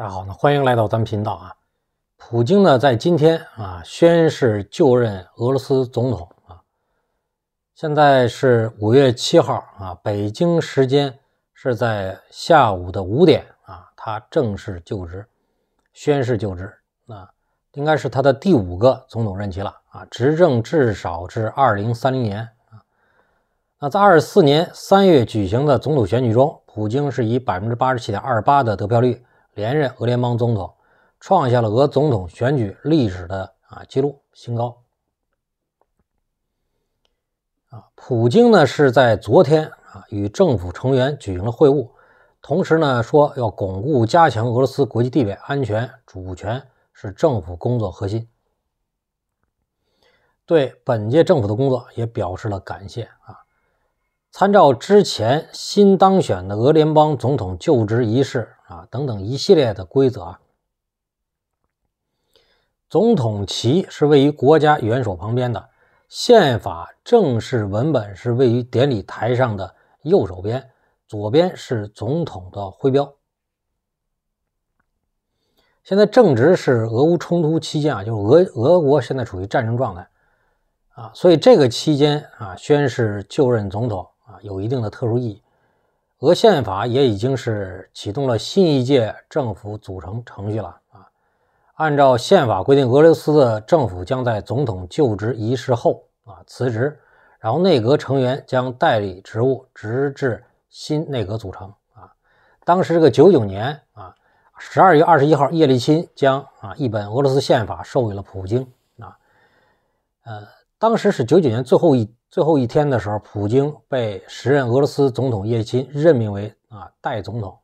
大家好，呢欢迎来到咱们频道啊！普京呢在今天啊宣誓就任俄罗斯总统啊，现在是五月七号啊，北京时间是在下午的五点啊，他正式就职，宣誓就职啊，应该是他的第五个总统任期了啊，执政至少至二零三零年啊。那在二四年三月举行的总统选举中，普京是以百分之八十七点二八的得票率。连任俄联邦总统，创下了俄总统选举历史的啊记录新高。啊，普京呢是在昨天啊与政府成员举行了会晤，同时呢说要巩固加强俄罗斯国际地位，安全主权是政府工作核心，对本届政府的工作也表示了感谢啊。参照之前新当选的俄联邦总统就职仪式。啊，等等一系列的规则啊。总统旗是位于国家元首旁边的，宪法正式文本是位于典礼台上的右手边，左边是总统的徽标。现在正值是俄乌冲突期间啊，就是俄俄国现在处于战争状态啊，所以这个期间啊，宣誓就任总统啊，有一定的特殊意义。俄宪法也已经是启动了新一届政府组成程序了啊！按照宪法规定，俄罗斯的政府将在总统就职仪式后啊辞职，然后内阁成员将代理职务直至新内阁组成啊。当时这个九九年啊十二月二十一号，叶利钦将啊一本俄罗斯宪法授予了普京啊。呃，当时是九九年最后一。最后一天的时候，普京被时任俄罗斯总统叶利钦任命为啊代总统，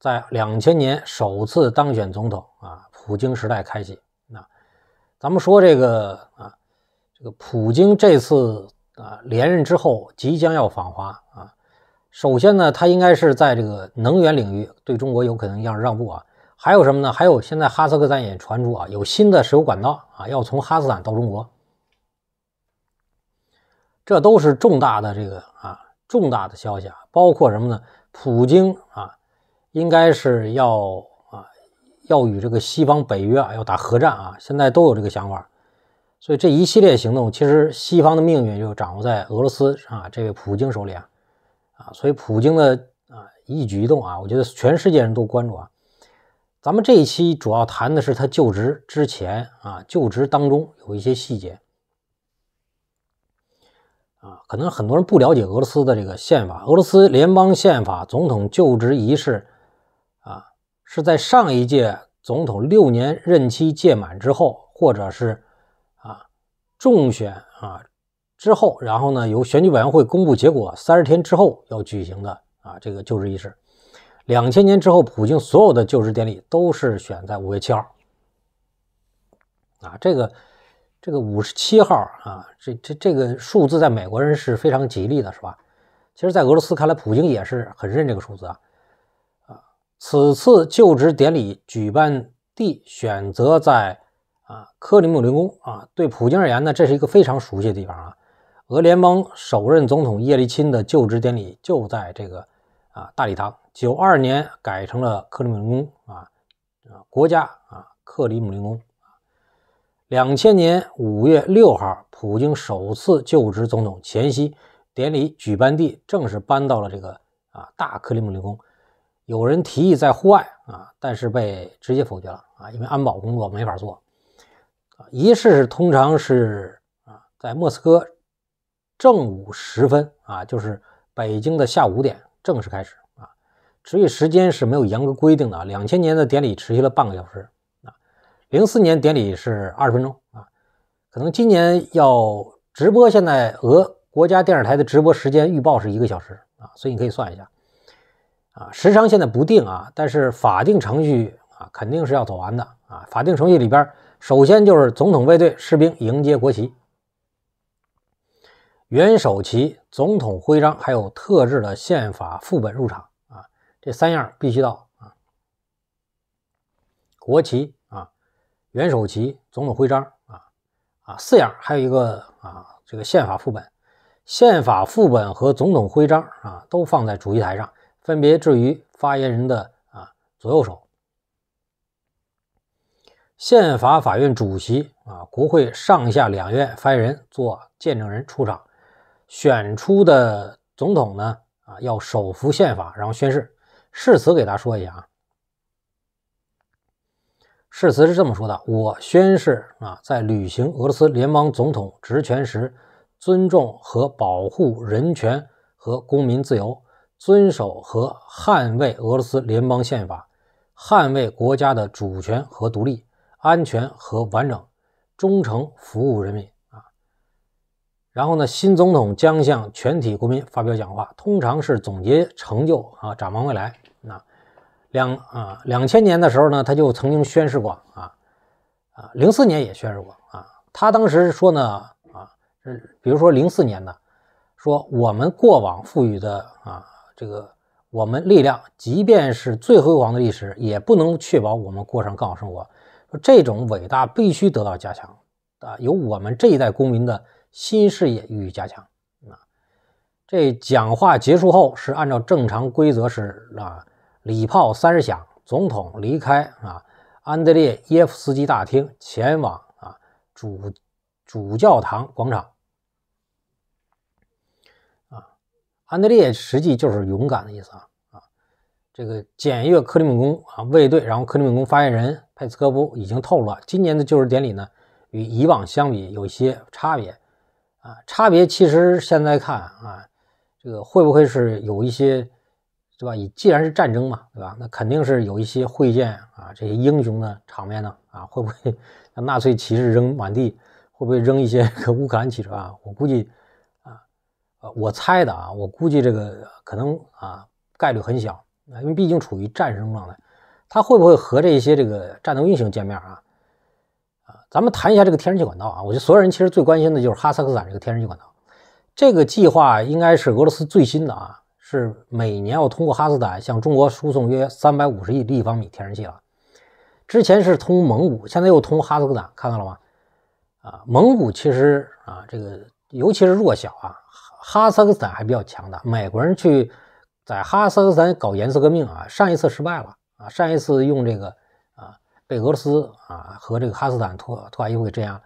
在两千年首次当选总统啊，普京时代开启。那咱们说这个啊，这个普京这次啊连任之后，即将要访华啊。首先呢，他应该是在这个能源领域对中国有可能要让步啊。还有什么呢？还有现在哈萨克斯坦也传出啊，有新的石油管道啊，要从哈萨克到中国。这都是重大的这个啊，重大的消息啊，包括什么呢？普京啊，应该是要啊，要与这个西方北约啊，要打核战啊，现在都有这个想法。所以这一系列行动，其实西方的命运就掌握在俄罗斯啊这位普京手里啊啊，所以普京的啊一举一动啊，我觉得全世界人都关注啊。咱们这一期主要谈的是他就职之前啊，就职当中有一些细节。啊，可能很多人不了解俄罗斯的这个宪法。俄罗斯联邦宪法总统就职仪式，啊，是在上一届总统六年任期届满之后，或者是啊，重选啊之后，然后呢由选举委员会公布结果三十天之后要举行的啊这个就职仪式。两千年之后，普京所有的就职典礼都是选在五月七号。啊，这个。这个五十七号啊，这这这个数字在美国人是非常吉利的，是吧？其实，在俄罗斯看来，普京也是很认这个数字啊。此次就职典礼举办地选择在啊克里姆林宫啊，对普京而言呢，这是一个非常熟悉的地方啊。俄联邦首任总统叶利钦的就职典礼就在这个啊大礼堂，九二年改成了克里姆林宫啊，国家啊克里姆林宫。两千年五月六号，普京首次就职总统前夕典礼举办地正式搬到了这个啊大克里姆林宫。有人提议在户外啊，但是被直接否决了啊，因为安保工作没法做啊。仪式是通常是啊在莫斯科正午时分啊，就是北京的下午五点正式开始啊。持续时间是没有严格规定的啊。两千年的典礼持续了半个小时。零四年典礼是二十分钟啊，可能今年要直播。现在俄国家电视台的直播时间预报是一个小时啊，所以你可以算一下啊。时长现在不定啊，但是法定程序啊，肯定是要走完的啊。法定程序里边，首先就是总统卫队士兵迎接国旗、元首旗、总统徽章，还有特制的宪法副本入场啊，这三样必须到啊。国旗。元首旗、总统徽章啊啊四样，还有一个啊这个宪法副本，宪法副本和总统徽章啊都放在主席台上，分别置于发言人的啊左右手。宪法法院主席啊，国会上下两院发言人做见证人出场，选出的总统呢啊要手扶宪法，然后宣誓，誓词给大家说一下啊。誓词是这么说的：“我宣誓啊，在履行俄罗斯联邦总统职权时，尊重和保护人权和公民自由，遵守和捍卫俄罗斯联邦宪法，捍卫国家的主权和独立、安全和完整，忠诚服务人民啊。”然后呢，新总统将向全体国民发表讲话，通常是总结成就啊，展望未来。两啊，两千年的时候呢，他就曾经宣誓过啊，啊，零四年也宣誓过啊。他当时说呢，啊，比如说零四年呢，说我们过往赋予的啊，这个我们力量，即便是最辉煌的历史，也不能确保我们过上更好生活。说这种伟大必须得到加强，啊，由我们这一代公民的新事业予以加强。啊，这讲话结束后是按照正常规则是啊。礼炮三十响，总统离开啊，安德烈耶夫斯基大厅，前往啊主主教堂广场。啊，安德烈实际就是勇敢的意思啊啊。这个检阅克里姆林宫啊卫队，然后克里姆林宫发言人佩斯科夫已经透露了，今年的就职典礼呢与以往相比有些差别啊，差别其实现在看啊，这个会不会是有一些？对吧？以既然是战争嘛，对吧？那肯定是有一些会见啊，这些英雄的场面呢，啊，会不会让纳粹旗帜扔满地？会不会扔一些 乌克兰汽车啊？我估计，啊，呃，我猜的啊，我估计这个可能啊，概率很小，因为毕竟处于战争状态。他会不会和这些这个战斗英雄见面啊？啊，咱们谈一下这个天然气管道啊。我觉得所有人其实最关心的就是哈萨克斯坦这个天然气管道，这个计划应该是俄罗斯最新的啊。是每年要通过哈斯坦向中国输送约三百五十亿立方米天然气了。之前是通蒙古，现在又通哈萨克斯坦，看到了吗？啊，蒙古其实啊，这个尤其是弱小啊，哈萨克斯坦还比较强大。美国人去在哈萨克斯坦搞颜色革命啊，上一次失败了啊，上一次用这个啊被俄罗斯啊和这个哈斯坦、土土耳其给镇压，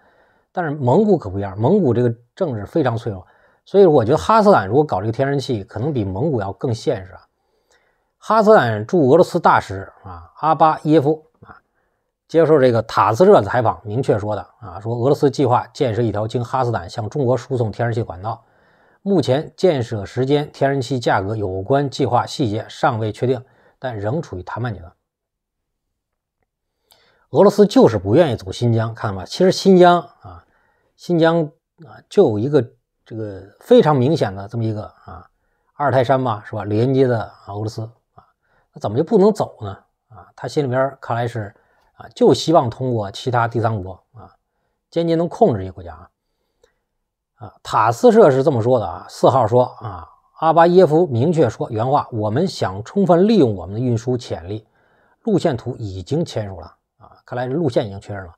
但是蒙古可不一样，蒙古这个政治非常脆弱。所以我觉得哈斯坦如果搞这个天然气，可能比蒙古要更现实啊。哈斯坦驻俄罗斯大使啊阿巴耶夫啊接受这个塔斯社采访，明确说的啊，说俄罗斯计划建设一条经哈斯坦向中国输送天然气管道，目前建设时间、天然气价格有关计划细节尚未确定，但仍处于谈判阶段。俄罗斯就是不愿意走新疆，看到吗？其实新疆啊，新疆啊，就有一个。这个非常明显的这么一个啊，阿尔泰山嘛是吧？连接的俄罗斯啊，那怎么就不能走呢？啊，他心里边看来是啊，就希望通过其他第三国啊，间接能控制一个国家啊。啊，塔斯社是这么说的啊。四号说啊，阿巴耶夫明确说原话：我们想充分利用我们的运输潜力，路线图已经签署了啊，看来路线已经确认了。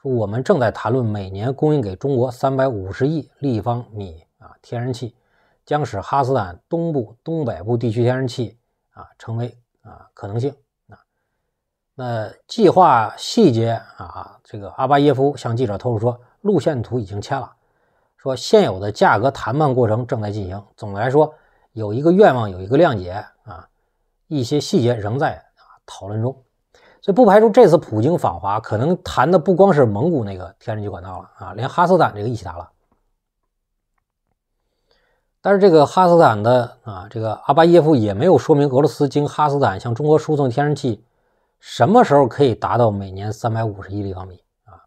说我们正在谈论每年供应给中国三百五十亿立方米啊天然气，将使哈斯坦东部、东北部地区天然气啊成为啊可能性啊。那计划细节啊啊，这个阿巴耶夫向记者透露说，路线图已经签了，说现有的价格谈判过程正在进行。总的来说，有一个愿望，有一个谅解啊，一些细节仍在啊讨论中。这不排除这次普京访华可能谈的不光是蒙古那个天然气管道了啊，连哈斯坦这个一起谈了。但是这个哈斯坦的啊，这个阿巴耶夫也没有说明俄罗斯经哈斯坦向中国输送天然气什么时候可以达到每年三百五十亿立方米啊？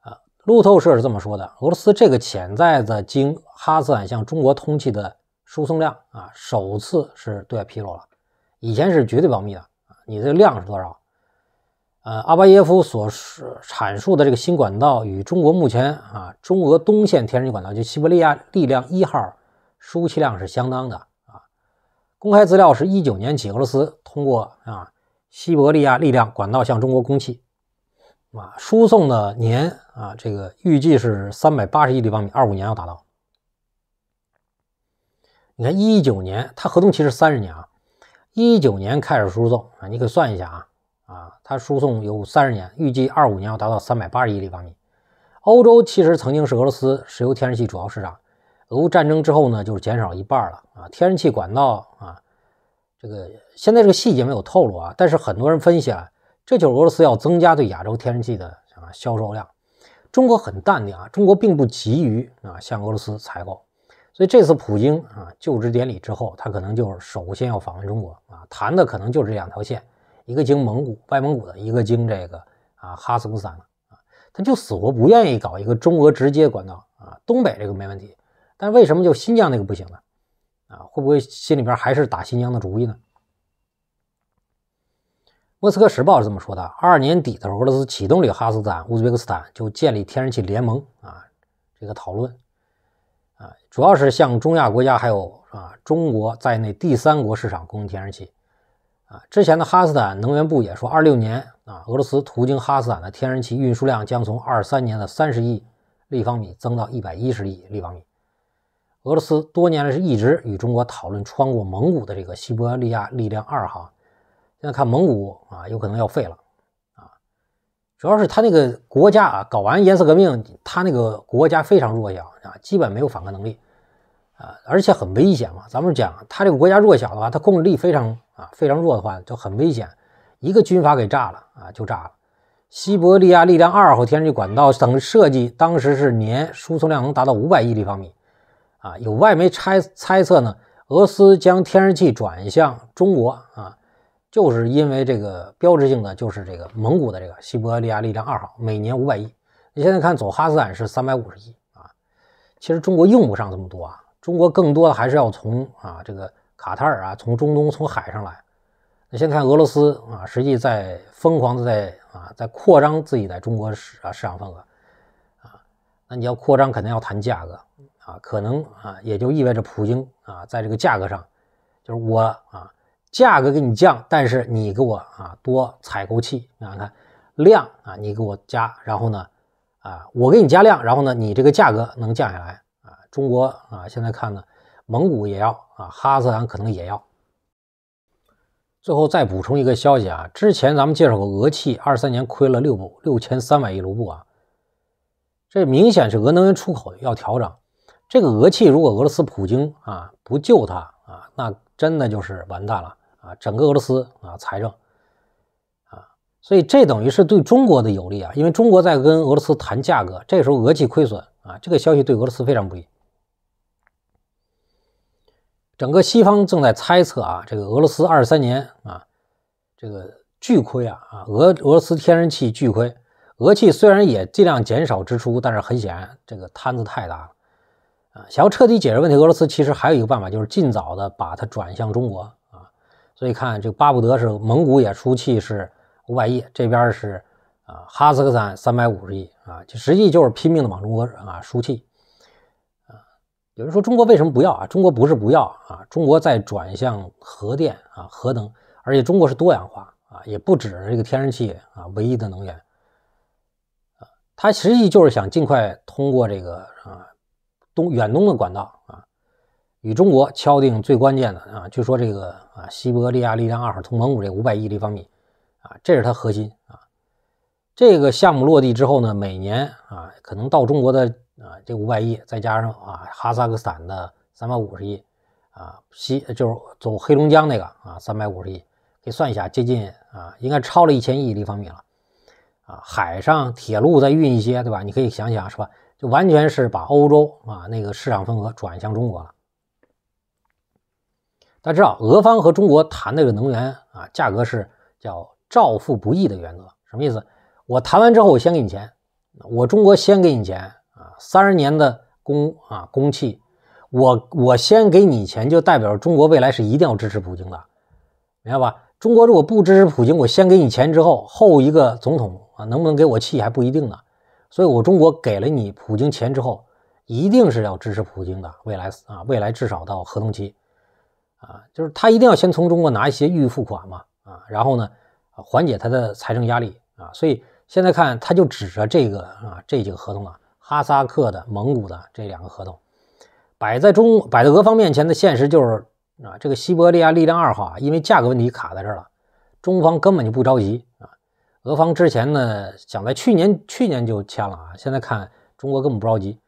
啊，路透社是这么说的：俄罗斯这个潜在的经哈斯坦向中国通气的输送量啊，首次是对外披露了，以前是绝对保密的你这量是多少？呃，阿巴耶夫所阐述的这个新管道与中国目前啊，中俄东线天然气管道，就西伯利亚力量一号，输气量是相当的啊。公开资料是一九年起，俄罗斯通过啊，西伯利亚力量管道向中国供气啊，输送的年啊，这个预计是三百八十亿立方米，二五年要达到。你看一九年，它合同期是三十年啊，一九年开始输送啊，你可以算一下啊。啊，它输送有三十年，预计二五年要达到三百八十亿立方米。欧洲其实曾经是俄罗斯石油、天然气主要市场，俄乌战争之后呢，就是减少一半了啊。天然气管道啊，这个现在这个细节没有透露啊，但是很多人分析啊，这就是俄罗斯要增加对亚洲天然气的啊销售量。中国很淡定啊，中国并不急于啊向俄罗斯采购，所以这次普京啊就职典礼之后，他可能就首先要访问中国啊，谈的可能就是这两条线。一个经蒙古、外蒙古的，一个经这个啊哈萨克斯坦的啊，他就死活不愿意搞一个中俄直接管道啊。东北这个没问题，但为什么就新疆那个不行呢？啊，会不会心里边还是打新疆的主意呢？《莫斯科时报》是这么说的：二年底的时候，俄罗斯启动个哈萨克斯坦、乌兹别克斯坦就建立天然气联盟啊，这个讨论啊，主要是向中亚国家还有啊中国在内第三国市场供应天然气。啊，之前的哈斯坦能源部也说，二六年啊，俄罗斯途经哈斯坦的天然气运输量将从二三年的三十亿立方米增到一百一十亿立方米。俄罗斯多年来是一直与中国讨论穿过蒙古的这个西伯利亚力量二号，现在看蒙古啊，有可能要废了啊，主要是他那个国家啊，搞完颜色革命，他那个国家非常弱小啊，基本没有反抗能力。而且很危险嘛，咱们讲他这个国家弱小的话，他控制力非常啊，非常弱的话就很危险。一个军阀给炸了啊，就炸了。西伯利亚力量二号天然气管道等设计当时是年输送量能达到五百亿立方米，啊，有外媒猜猜测呢，俄罗斯将天然气转向中国啊，就是因为这个标志性的就是这个蒙古的这个西伯利亚力量二号每年五百亿。你现在看走哈斯坦是三百五十亿啊，其实中国用不上这么多啊。中国更多的还是要从啊这个卡塔尔啊从中东从海上来。那先看俄罗斯啊，实际在疯狂的在啊在扩张自己在中国市啊市场份额啊。那你要扩张肯定要谈价格啊，可能啊也就意味着普京啊在这个价格上，就是我啊价格给你降，但是你给我啊多采购气啊看量啊你给我加，然后呢啊我给你加量，然后呢你这个价格能降下来。中国啊，现在看呢，蒙古也要啊，哈萨克可能也要。最后再补充一个消息啊，之前咱们介绍过，俄气二三年亏了六部六千三百亿卢布啊，这明显是俄能源出口要调整。这个俄气如果俄罗斯普京啊不救他啊，那真的就是完蛋了啊，整个俄罗斯啊财政啊，所以这等于是对中国的有利啊，因为中国在跟俄罗斯谈价格，这时候俄气亏损啊，这个消息对俄罗斯非常不利。整个西方正在猜测啊，这个俄罗斯二三年啊，这个巨亏啊啊，俄俄罗斯天然气巨亏。俄气虽然也尽量减少支出，但是很显然这个摊子太大了啊。想要彻底解决问题，俄罗斯其实还有一个办法，就是尽早的把它转向中国啊。所以看这巴不得是蒙古也出气是五百亿，这边是啊哈萨克坦三百五十亿啊，实际就是拼命的往中国啊输气。有人说中国为什么不要啊？中国不是不要啊，中国在转向核电啊、核能，而且中国是多元化啊，也不止这个天然气啊唯一的能源啊。他实际就是想尽快通过这个啊东远东的管道啊，与中国敲定最关键的啊，据说这个啊西伯利亚力量二号同蒙古这五百亿立方米啊，这是它核心啊。这个项目落地之后呢，每年啊可能到中国的。啊，这五百亿再加上啊哈萨克斯坦的三百五十亿，啊西就是走黑龙江那个啊三百五十亿，可以算一下，接近啊应该超了一千亿立方米了，啊海上铁路再运一些，对吧？你可以想想是吧？就完全是把欧洲啊那个市场份额转向中国。了。大家知道，俄方和中国谈那个能源啊价格是叫“照付不议”的原则，什么意思？我谈完之后我先给你钱，我中国先给你钱。三十年的供啊供气，我我先给你钱，就代表中国未来是一定要支持普京的，明白吧？中国如果不支持普京，我先给你钱之后，后一个总统啊能不能给我气还不一定呢。所以我中国给了你普京钱之后，一定是要支持普京的未来啊，未来至少到合同期啊，就是他一定要先从中国拿一些预付款嘛啊，然后呢缓解他的财政压力啊，所以现在看他就指着这个啊这几个合同了。哈萨克的、蒙古的这两个合同，摆在中、摆在俄方面前的现实就是啊，这个西伯利亚力量二号啊，因为价格问题卡在这儿了，中方根本就不着急啊。俄方之前呢想在去年、去年就签了啊，现在看中国根本不着急。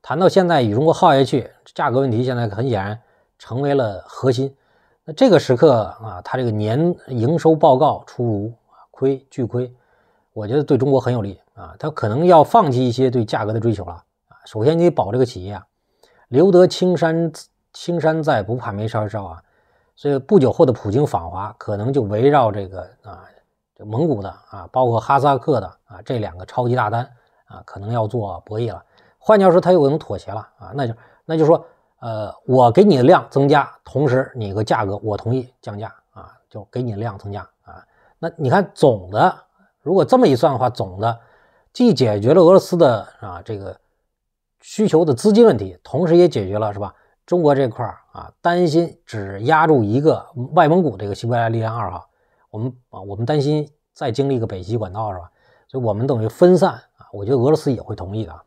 谈到现在与中国耗下去，价格问题现在很显然成为了核心。那这个时刻啊，他这个年营收报告出炉啊，亏巨亏，我觉得对中国很有利。啊，他可能要放弃一些对价格的追求了啊。首先，你得保这个企业啊，留得青山青山在，不怕没柴烧啊。所以不久后的普京访华，可能就围绕这个啊，这蒙古的啊，包括哈萨克的啊这两个超级大单啊，可能要做博弈了。换句话说，他又能妥协了啊，那就那就说，呃，我给你的量增加，同时你个价格我同意降价啊，就给你的量增加啊。那你看总的，如果这么一算的话，总的。既解决了俄罗斯的啊这个需求的资金问题，同时也解决了是吧？中国这块儿啊担心只压住一个外蒙古这个西伯利亚力量二号，我们啊我们担心再经历一个北极管道是吧？所以我们等于分散啊，我觉得俄罗斯也会同意的。